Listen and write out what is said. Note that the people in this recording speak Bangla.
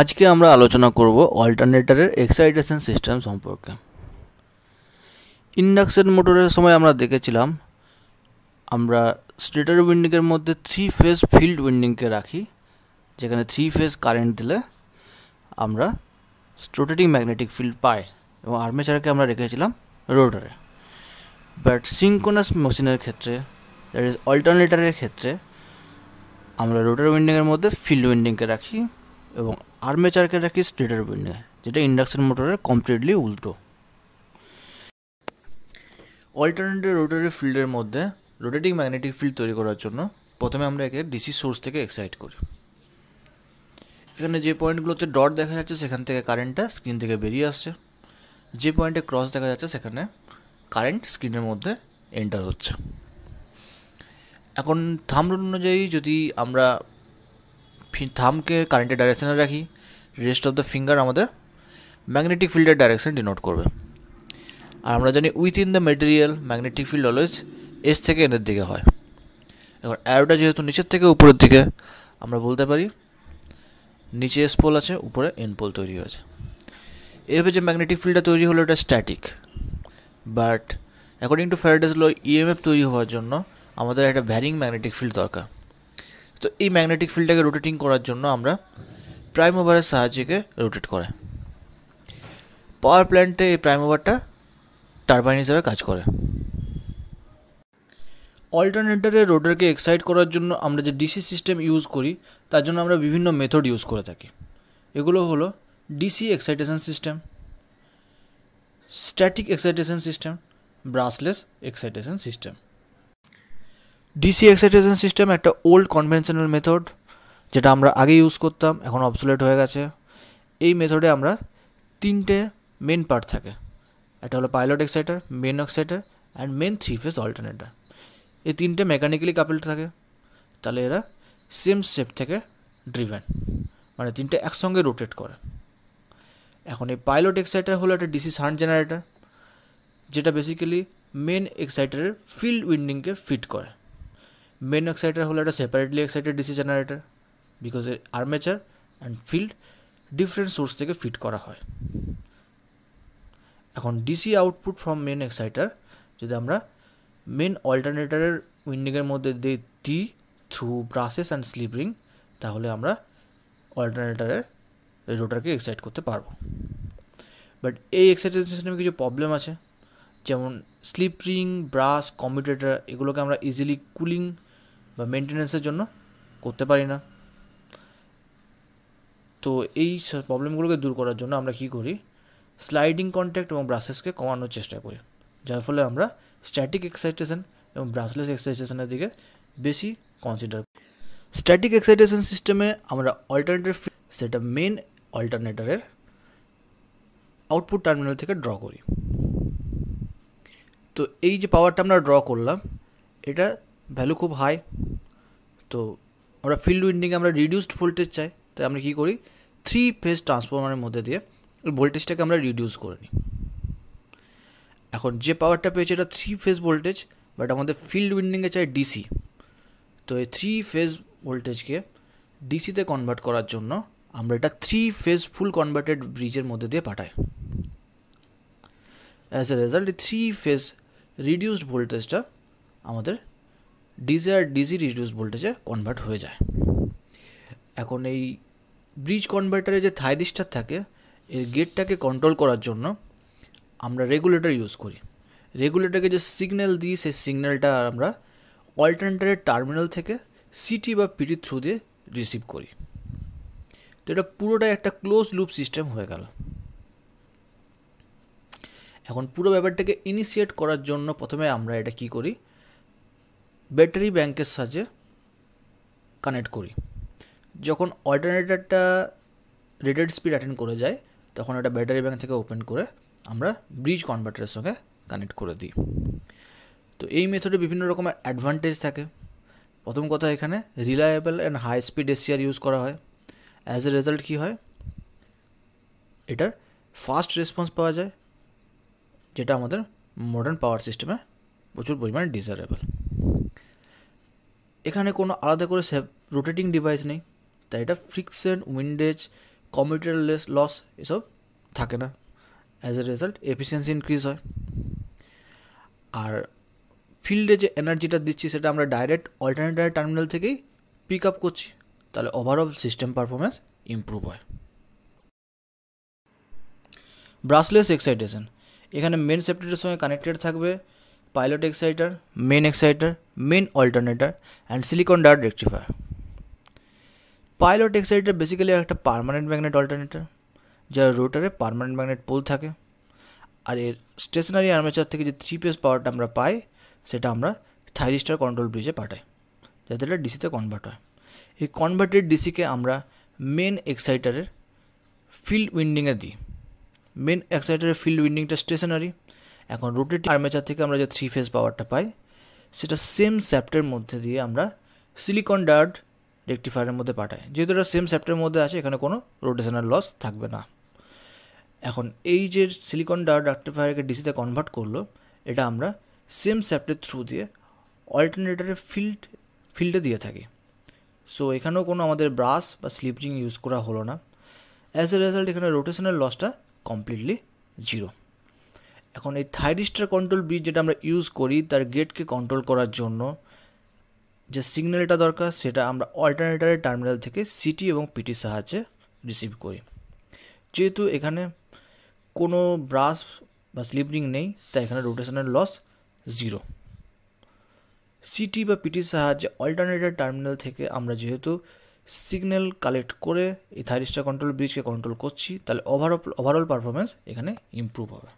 আজকে আমরা আলোচনা করব অল্টারনেটারের এক্সাইটেশন সিস্টেম সম্পর্কে ইন্ডাকশন মোটরের সময় আমরা দেখেছিলাম আমরা স্টেটার উইন্ডিংয়ের মধ্যে থ্রি ফেজ ফিল্ড উইন্ডিংকে রাখি যেখানে থ্রি ফেজ কারেন্ট দিলে আমরা স্টোটেটিং ম্যাগনেটিক ফিল্ড পাই এবং আর্মেচারকে আমরা রেখেছিলাম রোটারে বাট সিঙ্কোনাস মেশিনের ক্ষেত্রে দ্যাট ইজ অল্টারনেটারের ক্ষেত্রে আমরা রোটার উইন্ডিংয়ের মধ্যে ফিল্ড উইন্ডিংকে রাখি এবং আর্মেচারকে রাখি স্টেটার উইন্ডে যেটা ইন্ডাকশন মোটরের কমপ্লিটলি উল্টো অল্টারনেটিভ রোটারি ফিল্ডের মধ্যে রোটেটিং ম্যাগনেটিক ফিল্ড তৈরি করার জন্য প্রথমে আমরা একে ডিসি সোর্স থেকে এক্সাইট করি এখানে যে পয়েন্টগুলোতে ডট দেখা যাচ্ছে সেখান থেকে কারেন্টটা স্ক্রিন থেকে বেরিয়ে আসছে যে পয়েন্টে ক্রস দেখা যাচ্ছে সেখানে কারেন্ট স্ক্রিনের মধ্যে এন্টার হচ্ছে এখন থাম অনুযায়ী যদি আমরা থামকে কারেন্টের ডাইরেকশানে রাখি রেস্ট অফ দ্য ফিঙ্গার আমাদের ম্যাগনেটিক ফিল্ডের ডাইরেকশান ডিনোট করবে আর আমরা জানি within the material magnetic field always S থেকে এনের দিকে হয় এবার অ্যারোটা যেহেতু নিচের থেকে উপরের দিকে আমরা বলতে পারি নিচে এস পোল আছে উপরে এন পোল তৈরি হয়েছে এভাবে যে ম্যাগনেটিক ফিল্ডটা তৈরি হলো এটা static but according to Faraday's law EMF তৈরি হওয়ার জন্য আমাদের একটা ভ্যারিং ম্যাগনেটিক ফিল্ড দরকার তো এই ম্যাগনেটিক ফিল্ডটাকে রোটেটিং করার জন্য আমরা প্রাইম ওভারের সাহায্যে রোটেট করে পাওয়ার প্ল্যান্টে এই প্রাইম ওভারটা টারবাইন হিসাবে কাজ করে অল্টারনেটারের রোটারকে এক্সাইট করার জন্য আমরা যে ডিসি সিস্টেম ইউজ করি তার জন্য আমরা বিভিন্ন মেথড ইউজ করে থাকি এগুলো হলো DC excitation system static excitation system brushless excitation system DC excitation system একটা ওল্ড কনভেনশনাল মেথড যেটা আমরা আগে ইউজ করতাম এখন অবসোলেট হয়ে গেছে এই মেথডে আমরা তিনটে মেন পার্ট থাকে একটা হলো pilot exciter main exciter and main three phase alternator এই তিনটে মেকানিক্যালি কাপেলড থাকে তাহলে এরা সেম শেপ থেকে ড্রিভেন মানে তিনটে একসঙ্গে রোটেট করে এখন এই পাইলট এক্সাইটার হলো একটা ডিসি সান জেনারেটার যেটা বেসিক্যালি মেন এক্সাইটারের ফিল্ড উইন্ডিংকে ফিট করে মেন এক্সাইটার হলো একটা separately excited DC generator because armature and field different source থেকে ফিট করা হয় এখন DC output from main exciter যদি আমরা মেন অল্টারনেটারের উইন্ডিংয়ের মধ্যে দিই through brushes and slip ring তাহলে আমরা অল্টারনেটারের রোটারকে এক্সাইট করতে পারবো বাট এই এক্সাইটেশন সিস্টেমে কিছু প্রবলেম আছে যেমন স্লিপ রিং ব্রাশ কম্পিউটেটার এগুলোকে আমরা ইজিলি কুলিং বা মেনটেন্সের জন্য করতে পারি না তো এই প্রবলেমগুলোকে দূর করার জন্য আমরা কি করি স্লাইডিং কন্ট্যাক্ট এবং ব্রাসেসকে কমানোর চেষ্টা করি যার ফলে আমরা স্ট্যাটিক এক্সাইটেশন এবং ব্রাসলেস এক্সাইটেশনের দিকে বেশি কনসিডার স্ট্যাটিক এক্সাইটেশন সিস্টেমে আমরা অল্টারনেটিভ সেটা মেন অল্টারনেটারের আউটপুট টার্মিনাল থেকে ড্র করি তো এই যে পাওয়ারটা আমরা ড্র করলাম এটা ভ্যালু খুব হাই তো আমরা ফিল্ড উইন্ডিংয়ে আমরা রিডিউসড ভোল্টেজ চাই তাই আমরা কী করি থ্রি ফেজ ট্রান্সফরমারের মধ্যে দিয়ে ভোল্টেজটাকে আমরা রিডিউস করে নিই এখন যে পাওয়ারটা পেয়েছে এটা থ্রি ফেজ ভোল্টেজ বাট আমাদের ফিল্ড উইন্ডিংয়ে চাই ডিসি তো এই থ্রি ফেজ ভোল্টেজকে ডিসিতে কনভার্ট করার জন্য আমরা এটা থ্রি ফেজ ফুল কনভার্টেড ব্রিজের মধ্যে দিয়ে পাঠাই as a result three phase reduced ভোল্টেজটা আমাদের ডিজি আর ডিজি রিডিউস ভোল্টেজে কনভার্ট হয়ে যায় এখন এই ব্রিজ কনভার্টারে যে থাইরিস্টার থাকে এর গেটটাকে কন্ট্রোল করার জন্য আমরা রেগুলেটর ইউজ করি রেগুলেটরকে যে সিগন্যাল দিই সেই সিগন্যালটা আমরা অল্টারনেটারের টার্মিনাল থেকে সিটি বা পিটি থ্রু দিয়ে রিসিভ করি তো এটা পুরোটাই একটা ক্লোজ লুপ সিস্টেম হয়ে গেল এখন পুরো ব্যাপারটাকে ইনিশিয়েট করার জন্য প্রথমে আমরা এটা কি করি ব্যাটারি ব্যাংকের সাহায্যে কানেক্ট করি যখন অল্টারনেটারটা রেটেড স্পিড অ্যাটেন্ড করে যায় তখন এটা ব্যাটারি ব্যাংক থেকে ওপেন করে আমরা ব্রিজ কনভার্টারের সঙ্গে কানেক্ট করে দিই তো এই মেথডে বিভিন্ন রকমের অ্যাডভান্টেজ থাকে প্রথম কথা এখানে reliable and high speed ACR use করা হয় অ্যাজ এ রেজাল্ট কী হয় এটার ফাস্ট রেসপন্স পাওয়া যায় যেটা আমাদের মডার্ন পাওয়ার সিস্টেমে প্রচুর পরিমাণে ডিজারেবল এখানে কোনো আলাদা করে রোটেটিং ডিভাইস নেই তাই এটা ফ্রিকশন উইন্ডেজ কম্পিউটারলেস লস এসব থাকে না as a result efficiency increase হয় আর ফিল্ডে যে এনার্জিটা দিচ্ছি সেটা আমরা ডাইরেক্ট অল্টারনেটার টার্মিনাল থেকেই পিক আপ করছি তাহলে ওভারঅল সিস্টেম পারফরমেন্স ইম্প্রুভ হয় ব্রাসলেস এক্সাইটেশন এখানে মেন সেপ্টেটের সঙ্গে কানেক্টেড থাকবে pilot exciter, main exciter, main alternator and silicon diodes rectifier. Pilot exciter basically একটা পারমানেন্ট ম্যাগনেট অল্টারনেটার যার রোটারে পারমানেন্ট ম্যাগনেট পোল থাকে আর এর স্টেশনারি আর্মেচার থেকে যে থ্রি পেস পাওয়ারটা আমরা পাই সেটা আমরা থাইরিস্টার কন্ট্রোল ব্রিজে পাঠাই যাতে এটা ডিসিতে কনভার্ট হয় এই কনভার্টেড ডিসিকে আমরা মেন এক্সাইটারের ফিল্ড উইন্ডিংয়ে দিই মেন এক্সাইটারের ফিল্ড উইন্ডিংটা স্টেশনারি এখন রোটেট আর্মেচার থেকে আমরা যে থ্রি ফেজ পাওয়ারটা পাই সেটা সেম স্যাপ্টের মধ্যে দিয়ে আমরা সিলিকন ডার্ড রেকটিফায়ারের মধ্যে পাঠাই যেহেতু এটা সেম স্যাপ্টের মধ্যে আছে এখানে কোনো রোটেশনাল লস থাকবে না এখন এই যে সিলিকন ডার্ড রেকটিফায়ারকে ডিসিতে কনভার্ট করলো এটা আমরা সেম স্যাপ্টের থ্রু দিয়ে অল্টারনেটারে ফিল্ড ফিল্ডে দিয়ে থাকি সো এখানেও কোনো আমাদের ব্রাশ বা স্লিপজিং ইউজ করা হলো না অ্যাজ এ রেজাল্ট এখানে রোটেশনাল লসটা কমপ্লিটলি জিরো এখন এই থাইরিস্টার কন্ট্রোল ব্রিজ যেটা আমরা ইউজ করি তার গেটকে কন্ট্রোল করার জন্য যে সিগন্যালটা দরকার সেটা আমরা অল্টারনেটারের টার্মিনাল থেকে সিটি এবং পিটির সাহায্যে রিসিভ করি যেহেতু এখানে কোনো ব্রাশ বা স্লিপরিং নেই তাই এখানে রোটেশনের লস জিরো সিটি বা পিটির সাহায্যে অল্টারনেটার টার্মিনাল থেকে আমরা যেহেতু সিগন্যাল কালেক্ট করে এই থাইরিস্টার কন্ট্রোল ব্রিজকে কন্ট্রোল করছি তাহলে ওভারঅল ওভারঅল পারফরমেন্স এখানে ইম্প্রুভ হবে